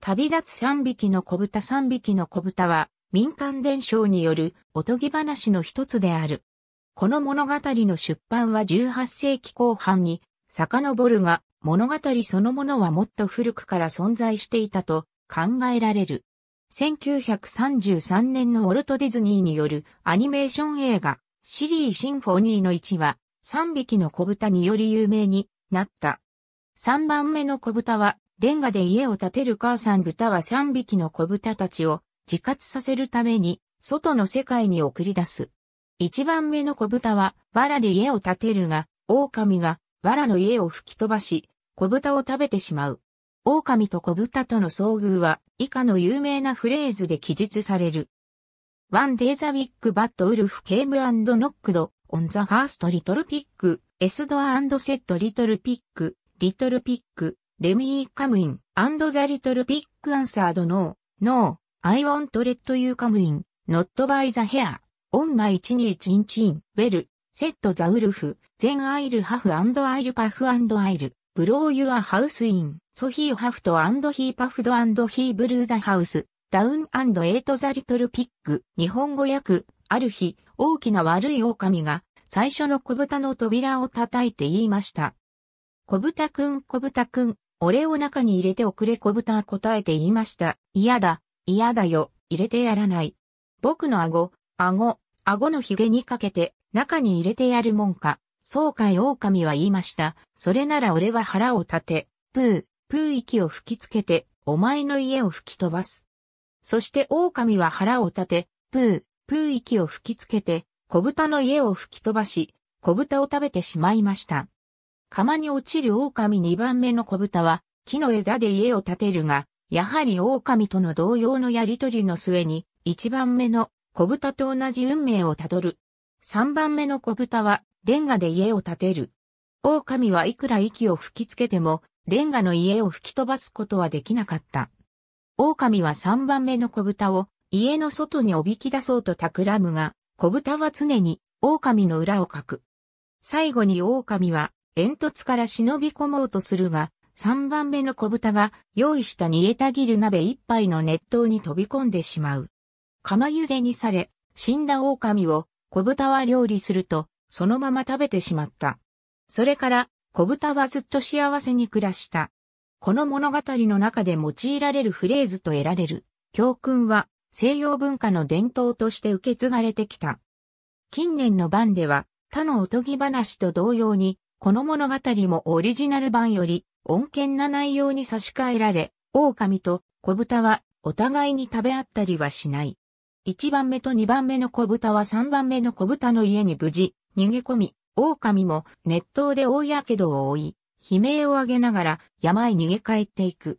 旅立つ三匹の小豚三匹の小豚は民間伝承によるおとぎ話の一つである。この物語の出版は18世紀後半に遡るが物語そのものはもっと古くから存在していたと考えられる。1933年のウォルト・ディズニーによるアニメーション映画シリー・シンフォニーの1は3匹の小豚により有名になった。3番目の小豚はレンガで家を建てる母さん豚は3匹の子豚たちを自活させるために外の世界に送り出す。一番目の子豚は藁で家を建てるが、狼が藁の家を吹き飛ばし、子豚を食べてしまう。狼と子豚との遭遇は以下の有名なフレーズで記述される。One day the big bad wolf came and knocked on the first little pig, S door and said little pig, little pig, レミー・カムイン、アンド・ザ・リトル・ピック・アンサード・ノー、ノー、アイ・ワント・レット・ユー・カムイン、ノット・バイ・ザ・ヘア、オン・マイ・チニー・チン・チン、ウェル、セット・ザ・ウルフ、ゼン・アイル・ハフ・アンド・アイル・パフ・アンド・アイル、ブロー・ユア・ハウス・イン、ソヒー・ハフト・アンド・ヒー・パフド・アンド・ヒー・ブルー・ザ・ハウス、ダウン・アンド・エイト・ザ・リトル・ピック、日本語訳、ある日、大きな悪い狼が、最初の小豚の扉を叩いて言いました。小豚くん小豚くん、俺を中に入れておくれ小豚は答えて言いました。嫌だ、嫌だよ、入れてやらない。僕の顎、顎、顎の髭にかけて、中に入れてやるもんか。そうかい狼は言いました。それなら俺は腹を立て、プー、プー息を吹きつけて、お前の家を吹き飛ばす。そして狼は腹を立て、プー、プー息を吹きつけて、小豚の家を吹き飛ばし、小豚を食べてしまいました。釜に落ちる狼二番目の小豚は、木の枝で家を建てるが、やはり狼との同様のやりとりの末に、一番目の小豚と同じ運命をたどる。三番目の小豚は、レンガで家を建てる。狼はいくら息を吹きつけても、レンガの家を吹き飛ばすことはできなかった。狼は三番目の小豚を家の外におびき出そうと企むが、小豚は常に狼の裏をかく。最後に狼は煙突から忍び込もうとするが、三番目の小豚が用意した煮えたぎる鍋一杯の熱湯に飛び込んでしまう。釜茹でにされ、死んだ狼を小豚は料理すると、そのまま食べてしまった。それから、小豚はずっと幸せに暮らした。この物語の中で用いられるフレーズと得られる教訓は西洋文化の伝統として受け継がれてきた。近年の版では他のおとぎ話と同様にこの物語もオリジナル版より、穏健な内容に差し替えられ、狼と小豚はお互いに食べ合ったりはしない。一番目と二番目の小豚は三番目の小豚の家に無事逃げ込み、狼も熱湯で大やけどを負い、悲鳴を上げながら山へ逃げ帰っていく。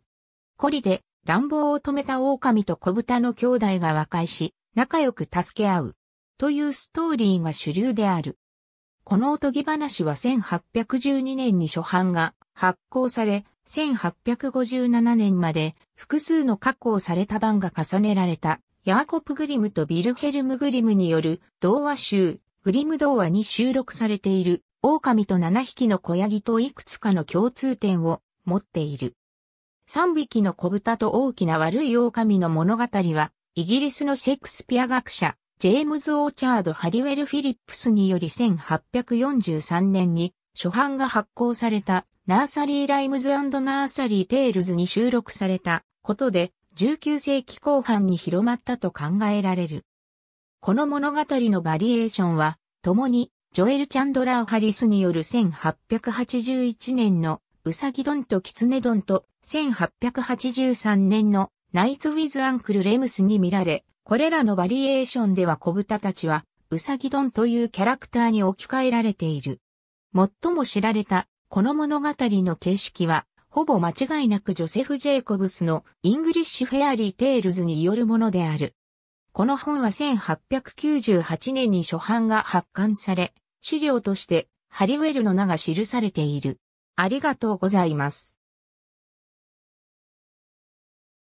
懲りで乱暴を止めた狼と小豚の兄弟が和解し、仲良く助け合う。というストーリーが主流である。このおとぎ話は1812年に初版が発行され、1857年まで複数の加工された版が重ねられた、ヤーコプ・グリムとビルヘルム・グリムによる童話集、グリム童話に収録されている、狼と7匹の小ヤギといくつかの共通点を持っている。3匹の小豚と大きな悪い狼の物語は、イギリスのシェイクスピア学者、ジェームズ・オーチャード・ハリウェル・フィリップスにより1843年に初版が発行されたナーサリー・ライムズナーサリー・テールズに収録されたことで19世紀後半に広まったと考えられる。この物語のバリエーションは、共にジョエル・チャンドラー・ハリスによる1881年のウサギドンとキツネドンと1883年のナイツ・ウィズ・アンクル・レムスに見られ、これらのバリエーションでは小豚たちは、うさぎ丼というキャラクターに置き換えられている。最も知られた、この物語の形式は、ほぼ間違いなくジョセフ・ジェイコブスのイングリッシュ・フェアリー・テールズによるものである。この本は1898年に初版が発刊され、資料としてハリウェルの名が記されている。ありがとうございます。